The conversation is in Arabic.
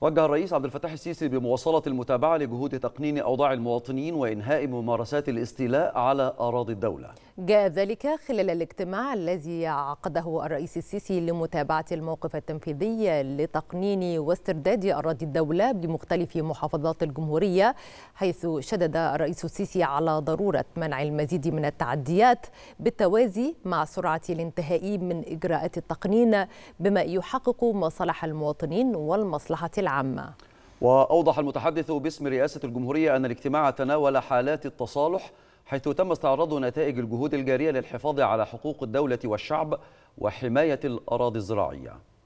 وجه الرئيس عبد الفتاح السيسي بمواصلة المتابعة لجهود تقنين أوضاع المواطنين وإنهاء ممارسات الاستيلاء على أراضي الدولة جاء ذلك خلال الاجتماع الذي عقده الرئيس السيسي لمتابعة الموقف التنفيذي لتقنين واسترداد أراضي الدولة بمختلف محافظات الجمهورية حيث شدد الرئيس السيسي على ضرورة منع المزيد من التعديات بالتوازي مع سرعة الانتهاء من إجراءات التقنين بما يحقق مصالح المواطنين والمصلحة العامة العامة وأوضح المتحدث باسم رئاسة الجمهورية أن الاجتماع تناول حالات التصالح حيث تم استعراض نتائج الجهود الجارية للحفاظ على حقوق الدولة والشعب وحماية الأراضي الزراعية